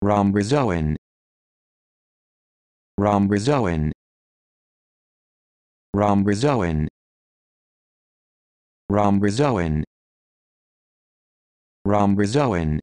Rhombrozoan Rhombrozoan Rhombrozoan Rhombrozoan Rhombrozoan